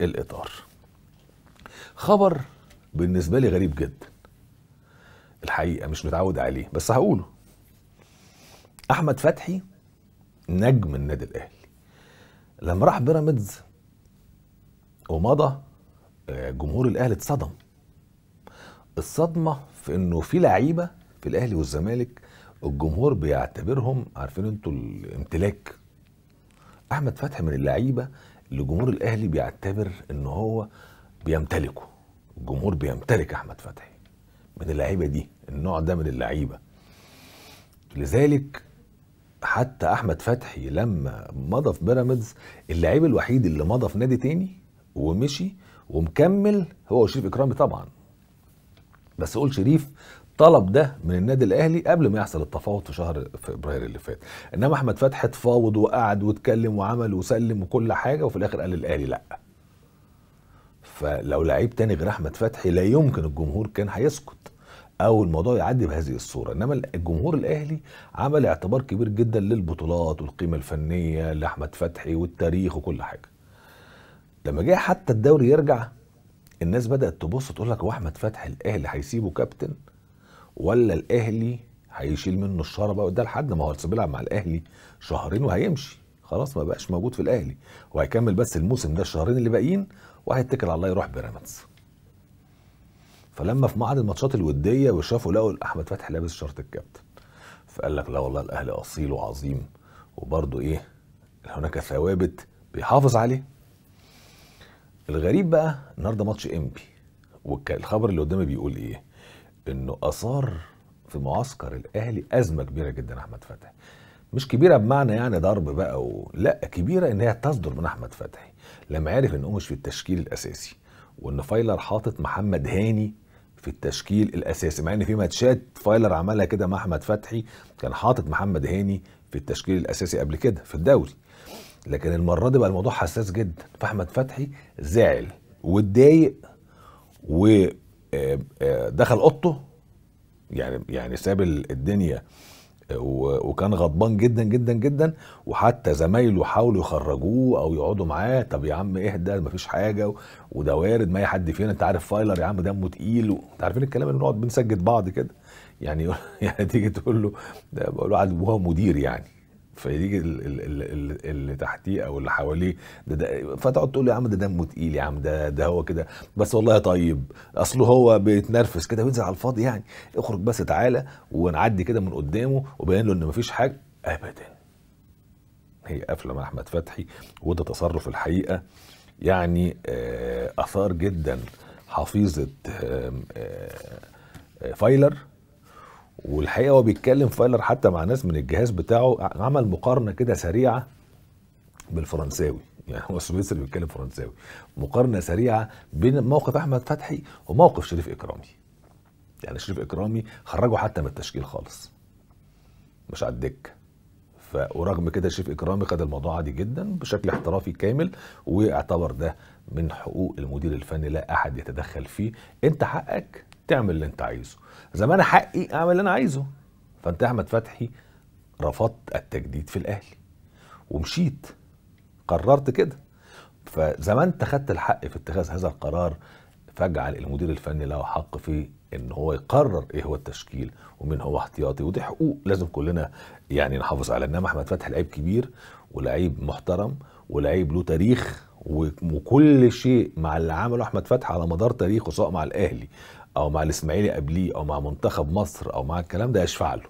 الإطار خبر بالنسبة لي غريب جدا الحقيقة مش متعود عليه بس هقوله أحمد فتحي نجم النادي الأهلي لما راح بيراميدز ومضى آه، جمهور الأهلي اتصدم الصدمة في إنه في لعيبة في الأهلي والزمالك الجمهور بيعتبرهم عارفين انتوا الامتلاك احمد فتحي من اللعيبه لجمهور الاهلي بيعتبر ان هو بيمتلكه الجمهور بيمتلك احمد فتحي من اللعيبه دي النوع ده من اللعيبه لذلك حتى احمد فتحي لما مضى في بيراميدز اللعيب الوحيد اللي مضى في نادي تاني ومشي ومكمل هو وشريف اكرامي طبعا بس قول شريف طلب ده من النادي الاهلي قبل ما يحصل التفاوض في شهر فبراير اللي فات انما احمد فتحي اتفاوض وقعد واتكلم وعمل وسلم وكل حاجه وفي الاخر قال الاهلي لا فلو لعيب تاني غير احمد فتحي لا يمكن الجمهور كان هيسكت او الموضوع يعدي بهذه الصوره انما الجمهور الاهلي عمل اعتبار كبير جدا للبطولات والقيمه الفنيه لاحمد فتحي والتاريخ وكل حاجه لما جه حتى الدوري يرجع الناس بدات تبص تقول لك هو احمد فتحي الاهلي هيسيبه كابتن ولا الاهلي هيشيل منه الشربه بقى لحد ما هو بيلعب مع الاهلي شهرين وهيمشي خلاص ما بقاش موجود في الاهلي وهيكمل بس الموسم ده الشهرين اللي باقيين وهيتكل على الله يروح بيراميدز فلما في معهد الماتشات الوديه وشافوا لقوا احمد فتحي لابس شرط الكابتن فقال لك لا والله الاهلي اصيل وعظيم وبرده ايه هناك ثوابت بيحافظ عليه الغريب بقى النهارده ماتش انبي والخبر اللي قدامي بيقول ايه انه اثار في معسكر الاهلي ازمه كبيره جدا احمد فتحي مش كبيره بمعنى يعني ضرب بقى و... لا كبيره ان هي تصدر من احمد فتحي لما عرف انه مش في التشكيل الاساسي وان فايلر حاطط محمد هاني في التشكيل الاساسي مع ان في ماتشات فايلر عملها كده مع احمد فتحي كان حاطط محمد هاني في التشكيل الاساسي قبل كده في الدوري لكن المره دي بقى الموضوع حساس جدا فاحمد فتحي زعل واتضايق ودخل آه، آه، اوضته يعني يعني ساب الدنيا وكان غضبان جدا جدا جدا وحتى زمايله حاولوا يخرجوه او يقعدوا معاه طب يا عم اهدى مفيش حاجه وده وارد ما اي حد فينا انت عارف فايلر يا عم دمه تقيل انت عارفين الكلام اللي بنقعد بنسجد بعض كده يعني يعني تيجي تقول له ده بقول له وهو مدير يعني فيجي اللي تحتيه او اللي حواليه ده, ده فتقعد تقول يا عم ده دمه تقيل يا عم ده ده هو كده بس والله طيب اصله هو بيتنرفز كده وينزل على الفاضي يعني اخرج بس تعالى ونعدي كده من قدامه وبين له ان مفيش حاجه ابدا هي قافله مع احمد فتحي وده تصرف الحقيقه يعني آه، اثار جدا حفيظه آه، آه، فايلر والحقيقه هو بيتكلم فايلر حتى مع ناس من الجهاز بتاعه عمل مقارنه كده سريعه بالفرنساوي يعني هو السويسري بيتكلم فرنساوي مقارنه سريعه بين موقف احمد فتحي وموقف شريف اكرامي يعني شريف اكرامي خرجه حتى من التشكيل خالص مش على الدكه ف ورغم كده شريف اكرامي خد الموضوع عادي جدا بشكل احترافي كامل واعتبر ده من حقوق المدير الفني لا احد يتدخل فيه انت حقك تعمل اللي انت عايزه زي ما انا حقي اعمل اللي انا عايزه فانت يا احمد فتحي رفضت التجديد في الاهلي ومشيت قررت كده فزي ما انت خدت الحق في اتخاذ هذا القرار فاجعل المدير الفني له حق في ان هو يقرر ايه هو التشكيل ومين هو احتياطي ودي حقوق لازم كلنا يعني نحافظ على انما احمد فتحي لعيب كبير ولعيب محترم ولعيب له تاريخ وكل شيء مع اللي عمله احمد فتحي على مدار تاريخه سواء مع الاهلي او مع الاسماعيلي قبليه او مع منتخب مصر او مع الكلام ده يشفع له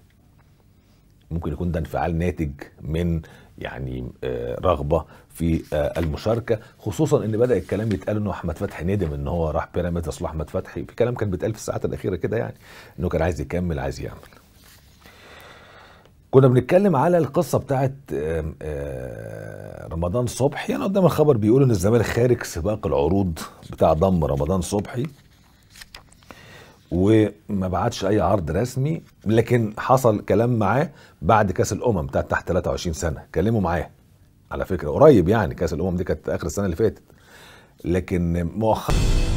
ممكن يكون ده انفعال ناتج من يعني آه، رغبه في آه، المشاركه خصوصا ان بدا الكلام يتقال انه احمد فتحي ندم ان هو راح بيراميدز اصل احمد فتحي في كلام كان بيتقال في الساعات الاخيره كده يعني انه كان عايز يكمل عايز يعمل كنا بنتكلم على القصه بتاعت آه، رمضان صبحي انا قدام الخبر بيقول ان الزمالك خارج سباق العروض بتاع ضم رمضان صبحي وما بعتش اي عرض رسمي لكن حصل كلام معاه بعد كاس الامم بتاع تحت 23 سنه كلموا معاه على فكره قريب يعني كاس الامم دي كانت اخر السنه اللي فاتت لكن مؤخرا